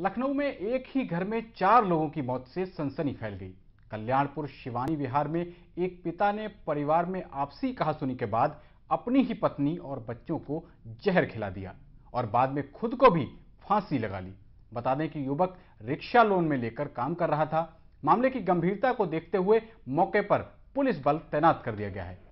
लखनऊ में एक ही घर में चार लोगों की मौत से सनसनी फैल गई कल्याणपुर शिवानी विहार में एक पिता ने परिवार में आपसी कहासुनी के बाद अपनी ही पत्नी और बच्चों को जहर खिला दिया और बाद में खुद को भी फांसी लगा ली बता दें कि युवक रिक्शा लोन में लेकर काम कर रहा था मामले की गंभीरता को देखते हुए मौके पर पुलिस बल तैनात कर दिया गया है